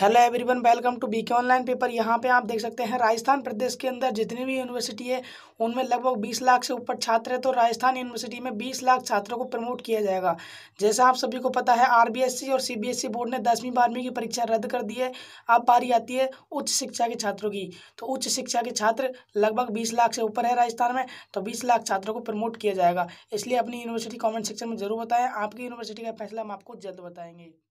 hello everyone welcome to BK online paper यहाँ पे आप देख सकते हैं राजस्थान प्रदेश के अंदर जितनी भी यूनिवर्सिटी है उनमें लगभग 20 लाख से ऊपर छात्र है तो राजस्थान यूनिवर्सिटी में 20 लाख छात्रों को प्रमोट किया जाएगा जैसा आप सभी को पता है आरबीएससी और सीबीएसई बोर्ड e ने दसवीं बारहवीं की परीक्षा रद्द कर दी है अब बारी आती है उच्च शिक्षा के छात्रों की तो उच्च शिक्षा के छात्र लगभग बीस लाख से ऊपर है राजस्थान में तो बीस लाख छात्रों को प्रमोट किया जाएगा इसलिए अपनी यूनिवर्सिटी कॉमेंट सेक्शन में जरूर बताएं आपकी यूनिवर्सिटी का फैसला हम आपको जल्द बताएंगे